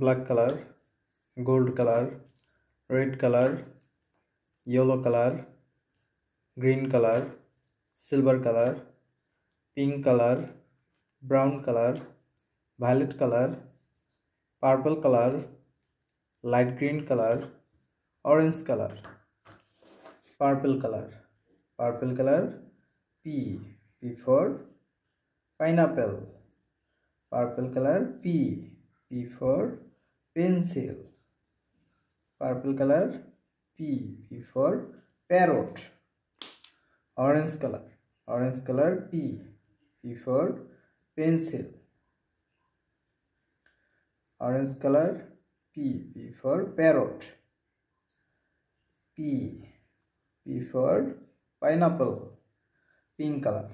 black color gold color red color yellow color green color silver color pink color brown color violet color purple color light green color orange color purple color purple color p p for pineapple purple color p P for pencil. Purple color P. P for parrot. Orange color. Orange color P. P for pencil. Orange color P. P for parrot. P. P for pineapple. Pink color.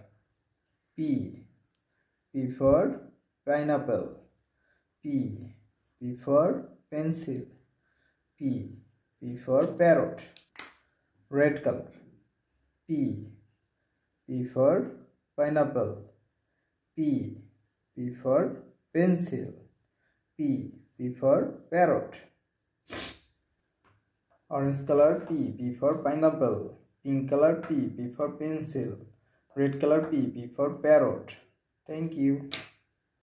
P. P for pineapple P. P for pencil. P. P for parrot. Red color. P. P for pineapple. P. P for pencil. P. P for parrot. Orange color P. P for pineapple. Pink color P. P for pencil. Red color P. P for parrot. Thank you.